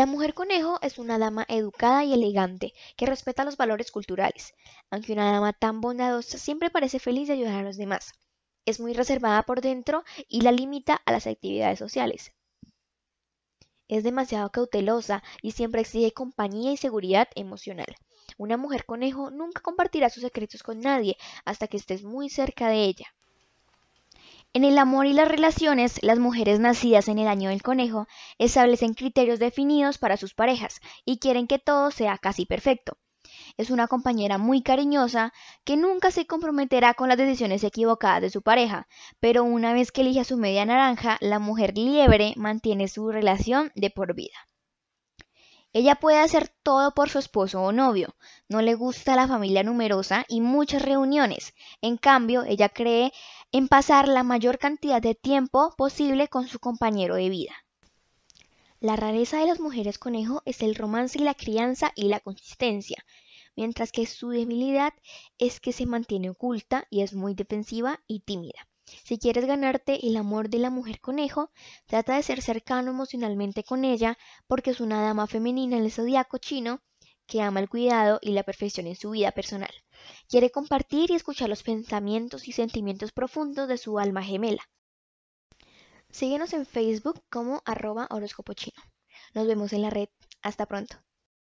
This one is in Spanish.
La mujer conejo es una dama educada y elegante que respeta los valores culturales, aunque una dama tan bondadosa siempre parece feliz de ayudar a los demás. Es muy reservada por dentro y la limita a las actividades sociales. Es demasiado cautelosa y siempre exige compañía y seguridad emocional. Una mujer conejo nunca compartirá sus secretos con nadie hasta que estés muy cerca de ella. En el amor y las relaciones, las mujeres nacidas en el año del conejo establecen criterios definidos para sus parejas y quieren que todo sea casi perfecto. Es una compañera muy cariñosa que nunca se comprometerá con las decisiones equivocadas de su pareja, pero una vez que elige a su media naranja, la mujer liebre mantiene su relación de por vida. Ella puede hacer todo por su esposo o novio. No le gusta la familia numerosa y muchas reuniones. En cambio, ella cree en pasar la mayor cantidad de tiempo posible con su compañero de vida. La rareza de las mujeres conejo es el romance y la crianza y la consistencia, mientras que su debilidad es que se mantiene oculta y es muy defensiva y tímida. Si quieres ganarte el amor de la mujer conejo, trata de ser cercano emocionalmente con ella porque es una dama femenina en el zodiaco chino que ama el cuidado y la perfección en su vida personal. Quiere compartir y escuchar los pensamientos y sentimientos profundos de su alma gemela. Síguenos en Facebook como arroba horóscopo chino. Nos vemos en la red. Hasta pronto.